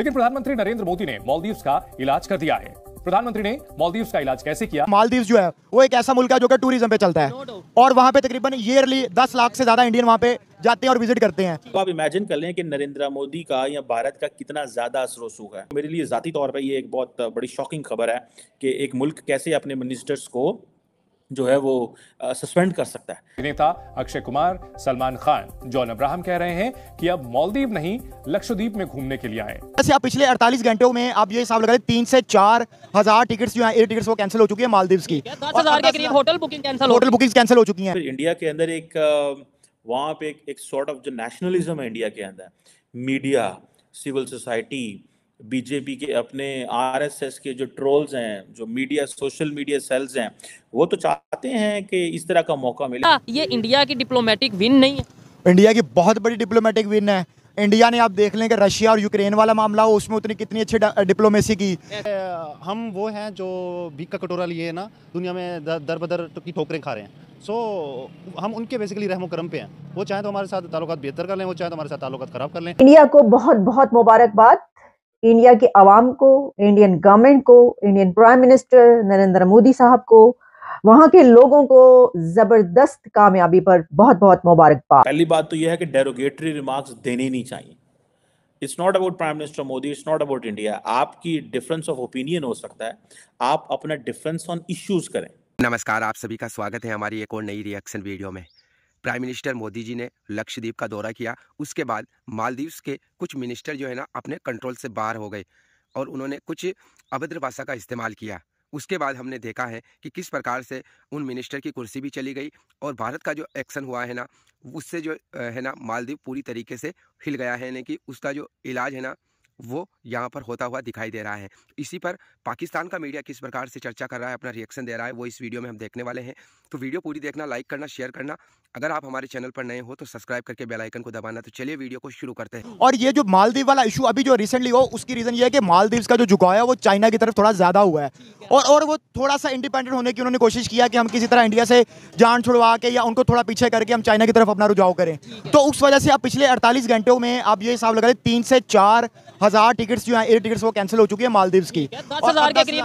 लेकिन प्रधानमंत्री नरेंद्र मोदी ने मालदीव्स का इलाज कर दिया है प्रधानमंत्री ने मालदीव्स का इलाज कैसे किया मालदीव जो है वो एक ऐसा मुल्क है जो कि टूरिज्म पे चलता है और वहाँ पे तकरीबन ईयरली दस लाख से ज्यादा इंडियन वहाँ पे जाते हैं और विजिट करते हैं तो आप इमेजिन कर लें कि नरेंद्र मोदी का या भारत का कितना ज्यादा असर रसूख है मेरे लिए जाती तौर पर यह एक बहुत बड़ी शॉकिंग खबर है कि एक मुल्क कैसे अपने मिनिस्टर्स को जो है वो सस्पेंड कर सकता है अभिनेता अक्षय कुमार सलमान खान जॉन अब्राहम कह रहे हैं कि अब मालदीव नहीं लक्षद्वीप में घूमने के लिए आए जैसे आप पिछले 48 घंटों में आप ये हिसाब लगा तीन से चार हजार टिकट जो है एयर टिकट वो कैंसिल हो चुकी है मालदीव की होटल बुकिंग कैंसिल हो चुकी है इंडिया के अंदर एक वहाँ पे एक सॉर्ट ऑफ जो नेशनलिज्म है इंडिया के अंदर मीडिया सिविल सोसाइटी बीजेपी के अपने आरएसएस के जो ट्रोल्स हैं जो मीडिया सोशल मीडिया सेल्स हैं वो तो चाहते हैं कि इस तरह का मौका मिले हाँ, ये इंडिया की डिप्लोमेटिक विन नहीं है इंडिया की बहुत बड़ी डिप्लोमेटिक विन है इंडिया ने आप देख लें कि रशिया और यूक्रेन वाला मामला हो उसमें उतनी कितनी अच्छी डिप्लोमेसी की हम वो हैं जो भीख का कटोरा लिए ना दुनिया में दर बदर तो की ठोकरें खा रहे हैं सो so, हम उनके बेसिकली रहमो करम पे हैं वो चाहे तो हमारे साथ ताल्लुक बेहतर कर लें वो चाहे तो हमारे साथ ताल्लुक खराब कर लें इंडिया को बहुत बहुत मुबारकबाद इंडिया के आवाम को इंडियन गवर्नमेंट को Indian prime minister Narendra Modi sahab को वहाँ के लोगों को जबरदस्त कामयाबी पर बहुत बहुत मुबारकबाद पहली बात तो यह है कि डेरोगेटरी रिमार्क्स देने नहीं चाहिए it's not about prime minister Modi it's not about India आपकी डिफरेंस ऑफ ओपिनियन हो सकता है आप अपना डिफरेंस ऑन इश्यूज करें नमस्कार आप सभी का स्वागत है हमारी एक और नई रिएक्शन वीडियो में प्राइम मिनिस्टर मोदी जी ने लक्षद्वीप का दौरा किया उसके बाद मालदीव्स के कुछ मिनिस्टर जो है ना अपने कंट्रोल से बाहर हो गए और उन्होंने कुछ अभद्र भाषा का इस्तेमाल किया उसके बाद हमने देखा है कि किस प्रकार से उन मिनिस्टर की कुर्सी भी चली गई और भारत का जो एक्शन हुआ है ना उससे जो है ना मालदीव पूरी तरीके से हिल गया है यानी कि उसका जो इलाज है ना वो यहाँ पर होता हुआ दिखाई दे रहा है इसी पर पाकिस्तान का मीडिया किस प्रकार से चर्चा कर रहा है अपना रिएक्शन दे रहा है वो इस वीडियो में हम देखने वाले हैं तो वीडियो पूरी देखना लाइक करना शेयर करना अगर आप हमारे चैनल पर नए हो तो सब्सक्राइब करके बेल आइकन को दबाना तो चलिए वीडियो को शुरू करते हैं और ये जो मालदीव वाला इशू अभी जो रिसेंटली हो उसकी रीजन ये है कि मालदीव का जो झुकाव है वो चाइना की तरफ थोड़ा ज़्यादा हुआ है और और वो थोड़ा सा इंडिपेंडेंट होने की उन्होंने कोशिश किया कि हम किसी तरह इंडिया से जान छुड़वा के या उनको थोड़ा पीछे करके हम चाइना की तरफ अपना रुझाव करें तो उस वजह से आप पिछले अड़तालीस घंटों में आप ये हिसाब लगा रहे तीन से चार हजार टिकट्स जो है एयर टिकट्स वो कैंसिल हो चुकी है मालदीव की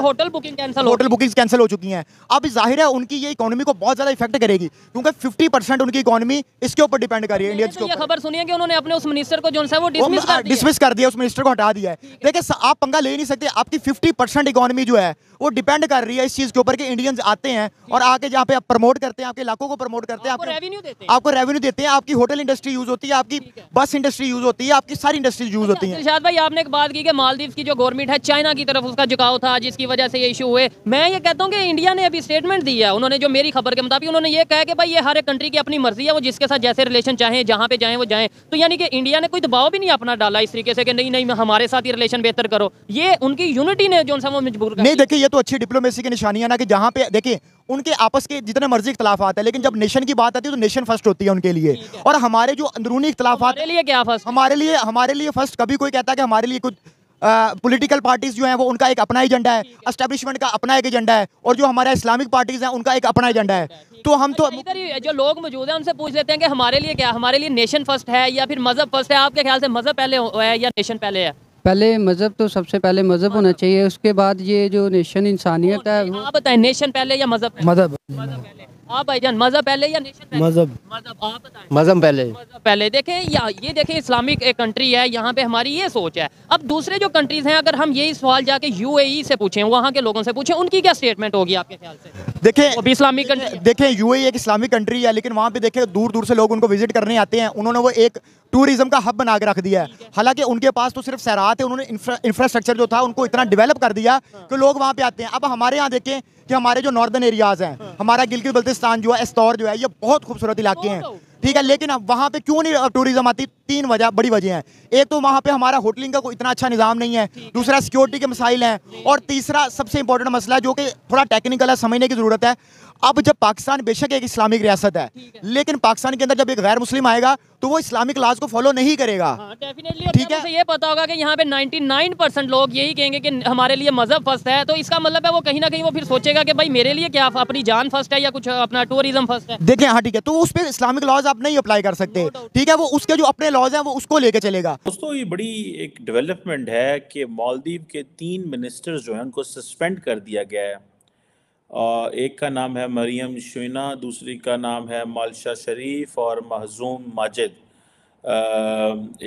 hotel booking cancel hotel booking cancel हो चुकी है अब जाहिर है उनकी ये इकोनॉमी को बहुत ज्यादा इफेक्ट करेगी क्योंकि फिफ्टी परसेंट उनकी इकोनॉमी इसके ऊपर डिपेंड कर रही है इंडिया की तो खबर सुनिए कि उन्होंने अपने उस मिनिस्टर को जो है वो डिसमिस हाँ, कर दिया उस मिनिस्टर को हटा दिया है देखिए आप पंगा ले नहीं सकते आपकी फिफ्टी परसेंट इकोनॉमी जो है वो डिपेंड कर रही है इस चीज के ऊपर कि इंडियंस आते हैं और आके जहाँ पे आप प्रमोट करते हैं आपके इलाकों को प्रमोट करते हैं आपको रेवेन्यू देते हैं आपको रेवेन्यू देते हैं आपकी होटल इंडस्ट्री यूज होती है आपकी बस इंडस्ट्री यूज होती है आपकी सारी इंडस्ट्री अच्छा, यूज होती है आपने एक बात की कि मालदीव की जो गवर्नमेंट है चाइना की तरफ उसका झुकाव था जिसकी वजह से ये इशू हुए मैं ये कहता हूँ कि इंडिया ने अभी स्टेटमेंट दिया है उन्होंने जो मेरी खबर के मुताबिक उन्होंने ये कहा कि भाई ये हर एक कंट्री की अपनी मर्जी है वो जिसके साथ जैसे रिलेशन चाहें जहाँ पे जाएँ वो जाएँ तो यानी कि इंडिया ने कोई दबाव भी नहीं अपना डाला इस तरीके से कि नहीं नहीं हमारे साथ ही रिलेशन बेहतर करो ये उनकी यूनिटी ने जो वो मजबूर नहीं देखिए ये तो अच्छी डिप्लोमेसी की निशानी है ना कि जहाँ पे देखिए उनके आपस के जितने मर्जी आते हैं लेकिन जब नेशन की बात आती है तो नेशन फर्स्ट होती है उनके लिए और हमारे जो अंदरूनी इख्तलाफात हमारे लिए क्या फर्स्ट हमारे लिए हमारे लिए फर्स्ट कभी कोई कहता है कि हमारे लिए कुछ पॉलिटिकल पार्टीज जो हैं वो उनका एक अपना एजेंडा है एस्टेब्लिशमेंट का अपना एक एजेंडा है और जो हमारा इस्लामिक पार्टीज हैं उनका एक अपना एजेंडा है तो हम अच्छा, तो जो लोग मौजूद हैं उनसे पूछ लेते हैं कि हमारे लिए क्या हमारे लिए नेशन फर्स्ट है या फिर मजहब फर्स्ट है आपके ख्याल से मजहब पहले है या नेशन पहले है पहले मज़हब तो सबसे पहले मज़हब होना चाहिए उसके बाद ये जो नेशन तो इंसानियत है आप बताएं नेशन पहले या मज़हब मज़हब आप जान मजहब पहले या नेशन मजहब मजहब आप मजहब पहले मजहब पहले देखें या ये देखें इस्लामिक एक कंट्री है यहाँ पे हमारी ये सोच है अब दूसरे जो कंट्रीज हैं अगर हम यही सवाल जाके यूएई e से पूछें वहाँ के लोगों से पूछें उनकी क्या स्टेटमेंट होगी आपके ख्याल से देखें अभी इस्लामिक कंट्री देखें यूएई e एक इस्लामिक कंट्री है लेकिन वहाँ पे देखें दूर दूर से लोग उनको विजिट करने आते हैं उन्होंने वो एक टूरिज्म का हब बना के रख दिया है हालांकि उनके पास तो सिर्फ सैरात है उन्होंने इंफ्रास्ट्रक्चर जो था उनको इतना डेवलप कर दिया हाँ। कि लोग वहाँ पे आते हैं अब हमारे यहाँ देखें कि हमारे जो नॉर्दर्न एरियाज हैं हाँ। हमारा गिलगित बल्तिस्तान जो है एस्तौर जो है ये बहुत खूबसूरत इलाके हैं ठीक है लेकिन अब वहाँ पे क्यों नहीं टूरिज्म आती तीन वजह बड़ी वजह हैं एक तो वहाँ पे हमारा होटलिंग का कोई इतना अच्छा निज़ाम नहीं है दूसरा सिक्योरिटी के मसाइल हैं और तीसरा सबसे इंपॉर्टेंट मसला जो कि थोड़ा टेक्निकल है समझने की ज़रूरत है अब जब पाकिस्तान बेशक एक इस्लामिक रियासत है लेकिन पाकिस्तान के अंदर जब एक गैर मुस्लिम आएगा तो वो इस्लामिक लाज को फॉलो नहीं करेगा हाँ, ठीक है ये पता होगा कि यहाँ पे 99 परसेंट लोग यही कहेंगे कि हमारे लिए मजहब फर्स्ट है तो इसका मतलब है वो कहीं ना कहीं वो फिर सोचेगा कि भाई मेरे लिए क्या अपनी जान फर्स्ट है या कुछ अपना टूरिज्म फर्स्ट है देखिए हाँ ठीक है तो उस पर इस्लामिक लॉज आप नहीं अप्लाई कर सकते ठीक है वो उसके जो अपने लॉज है वो उसको लेके चलेगा दोस्तों ये बड़ी एक डेवलपमेंट है कि मालदीव के तीन मिनिस्टर्स जो है उनको सस्पेंड कर दिया गया है एक का नाम है मरियम शुना दूसरी का नाम है मालशा शरीफ और महजूम माजिद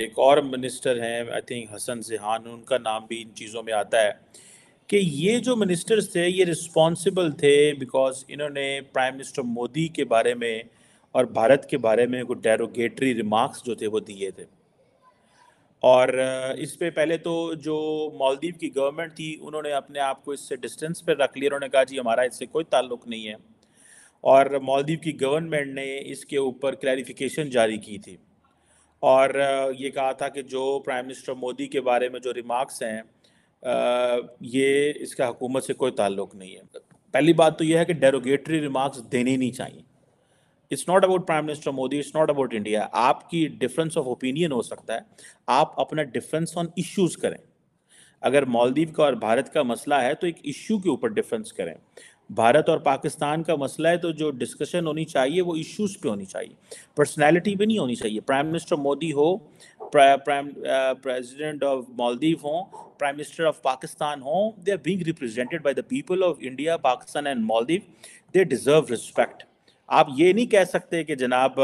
एक और मिनिस्टर हैं आई थिंक हसन जहान उनका नाम भी इन चीज़ों में आता है कि ये जो मिनिस्टर्स थे ये रिस्पॉन्सिबल थे बिकॉज इन्होंने प्राइम मिनिस्टर मोदी के बारे में और भारत के बारे में कुछ डेरोगेटरी रिमार्क्स जो थे वो दिए थे और इस पे पहले तो जो मालदीव की गवर्नमेंट थी उन्होंने अपने आप को इससे डिस्टेंस पर रख लिया उन्होंने कहा जी हमारा इससे कोई ताल्लुक नहीं है और मालदीव की गवर्नमेंट ने इसके ऊपर क्लैरिफिकेशन जारी की थी और ये कहा था कि जो प्राइम मिनिस्टर मोदी के बारे में जो रिमार्क्स हैं ये इसका हुकूमत से कोई ताल्लुक नहीं है पहली बात तो यह है कि डेरोगेटरी रिमार्क्स देने नहीं चाहिए it's not about prime minister Modi it's not about India आपकी डिफरेंस ऑफ ओपिनियन हो सकता है आप अपना डिफरेंस ऑन इश्यूज करें अगर मालदीव का और भारत का मसला है तो एक इश्यू के ऊपर डिफरेंस करें भारत और पाकिस्तान का मसला है तो जो डिस्कशन होनी चाहिए वो इश्यूज पे होनी चाहिए पर्सनैलिटी पे नहीं होनी चाहिए प्राइम मिनिस्टर मोदी हो प्राइम प्रेसिडेंट ऑफ मालदीव हो प्राइम मिनिस्टर ऑफ पाकिस्तान हो they are being represented by the people of India Pakistan and Maldives they deserve respect आप ये नहीं कह सकते कि जनाब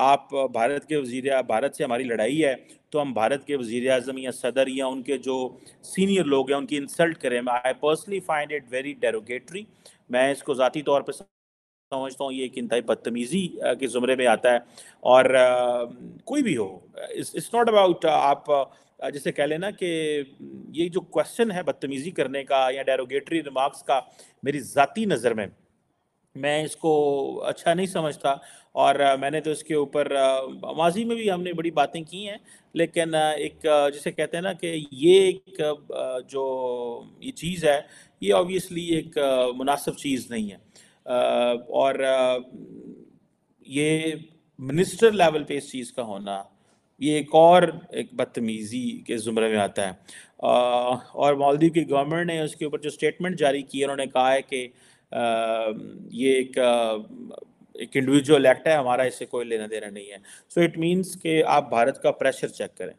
आप भारत के वजीर भारत से हमारी लड़ाई है तो हम भारत के वजीर अजम या सदर या उनके जो सीनियर लोग हैं उनकी इंसल्ट करें I personally find it very derogatory मैं इसको ज़ाती तौर पर समझता हूँ ये एक इनत बदतमीज़ी के ज़ुमरे में आता है और आ, कोई भी हो इट्स नॉट अबाउट आप जैसे कह लेना कि ये जो क्वेश्चन है बदतमीज़ी करने का या डेरोगेटरी रिमार्क्स का मेरी ज़ाती नज़र में मैं इसको अच्छा नहीं समझता और मैंने तो इसके ऊपर माजी में भी हमने बड़ी बातें की हैं लेकिन एक जिसे कहते हैं ना कि ये एक जो ये चीज़ है ये ऑब्वियसली एक मुनासिब चीज़ नहीं है और ये मिनिस्टर लेवल पे इस चीज़ का होना ये एक और एक बदतमीज़ी के ज़ुमरे में आता है और मालदीव की गवर्नमेंट ने उसके ऊपर जो स्टेटमेंट जारी की उन्होंने कहा है कि ये एक एक इंडिविजुअल एक्ट है हमारा इससे कोई लेना देना नहीं है सो इट मीन्स कि आप भारत का प्रेशर चेक करें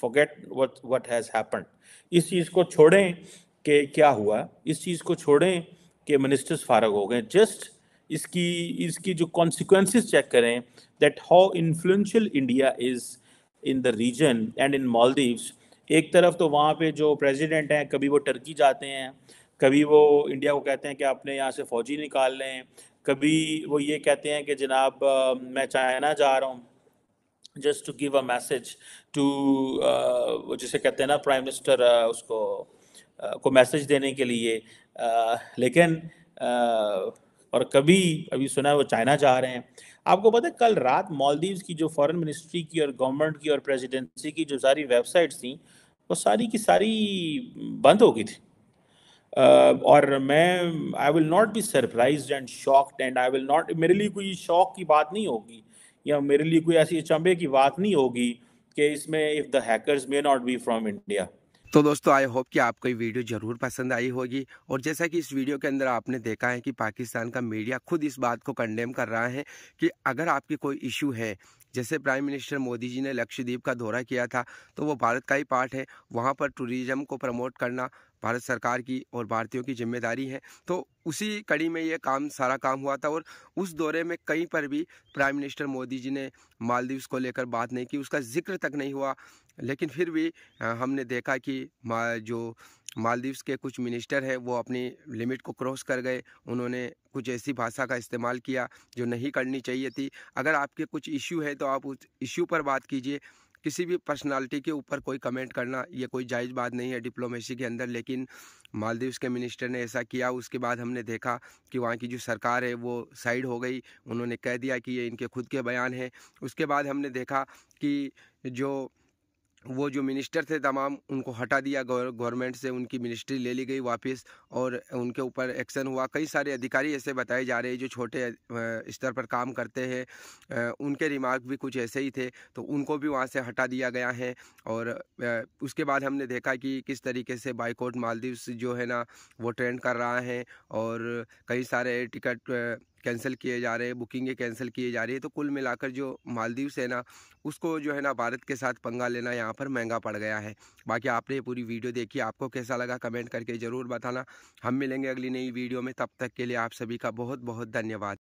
forget what what has happen इस चीज़ को छोड़ें कि क्या हुआ इस चीज़ को छोड़ें कि मिनिस्टर्स फारग हो गए जस्ट इसकी इसकी जो कॉन्सिक्वेंसेस चेक करें that how influential India is in the region and in Maldives एक तरफ तो वहाँ पे जो प्रेसिडेंट हैं कभी वो टर्की जाते हैं कभी वो इंडिया को कहते हैं कि आपने यहाँ से फ़ौजी निकाल लें कभी वो ये कहते हैं कि जनाब मैं चाइना जा रहा हूँ just to give a message to जिसे कहते हैं ना प्राइम मिनिस्टर उसको को मैसेज देने के लिए लेकिन और कभी अभी सुना है वो चाइना जा रहे हैं आपको पता है कल रात मालदीव्स की जो फॉरेन मिनिस्ट्री की और गवर्नमेंट की और प्रेसिडेंसी की जो सारी वेबसाइट्स थी वो सारी की सारी बंद हो गई थी Uh, और मैं I will not be surprise and shocked and I will not मेरे लिए कोई शौक की बात नहीं होगी या मेरे लिए कोई ऐसी अचंभे की बात नहीं होगी कि इसमें if the hackers may not be from India तो दोस्तों आई होप कि आपको ये वीडियो ज़रूर पसंद आई होगी और जैसा कि इस वीडियो के अंदर आपने देखा है कि पाकिस्तान का मीडिया खुद इस बात को कंडेम कर रहा है कि अगर आपके कोई इशू है जैसे प्राइम मिनिस्टर मोदी जी ने लक्षद्वीप का दौरा किया था तो वो भारत का ही पार्ट है वहाँ पर टूरिज़म को प्रमोट करना भारत सरकार की और भारतीयों की जिम्मेदारी है तो उसी कड़ी में ये काम सारा काम हुआ था और उस दौरे में कहीं पर भी प्राइम मिनिस्टर मोदी जी ने मालदीव्स को लेकर बात नहीं की उसका जिक्र तक नहीं हुआ लेकिन फिर भी हमने देखा कि जो मालदीव्स के कुछ मिनिस्टर हैं वो अपनी लिमिट को क्रॉस कर गए उन्होंने कुछ ऐसी भाषा का इस्तेमाल किया जो नहीं करनी चाहिए थी अगर आपके कुछ इश्यू है तो आप उस इश्यू पर बात कीजिए किसी भी पर्सनालिटी के ऊपर कोई कमेंट करना ये कोई जायज़ बात नहीं है डिप्लोमेसी के अंदर लेकिन मालदीव्स के मिनिस्टर ने ऐसा किया उसके बाद हमने देखा कि वहाँ की जो सरकार है वो साइड हो गई उन्होंने कह दिया कि ये इनके खुद के बयान हैं उसके बाद हमने देखा कि जो वो जो मिनिस्टर थे तमाम उनको हटा दिया गवर्नमेंट से उनकी मिनिस्ट्री ले ली गई वापस और उनके ऊपर एक्शन हुआ कई सारे अधिकारी ऐसे बताए जा रहे हैं जो छोटे स्तर पर काम करते हैं उनके रिमार्क भी कुछ ऐसे ही थे तो उनको भी वहाँ से हटा दिया गया है और उसके बाद हमने देखा कि किस तरीके से बाइकआउट मालदीव्स जो है ना वो ट्रेंड कर रहा है और कई सारे टिकट कैंसिल किए जा रहे हैं बुकिंगें कैंसिल किए जा रही है तो कुल मिलाकर जो मालदीव्स है ना उसको जो है ना भारत के साथ पंगा लेना यहाँ पर महंगा पड़ गया है बाकी आपने पूरी वीडियो देखी आपको कैसा लगा कमेंट करके ज़रूर बताना हम मिलेंगे अगली नई वीडियो में तब तक के लिए आप सभी का बहुत बहुत धन्यवाद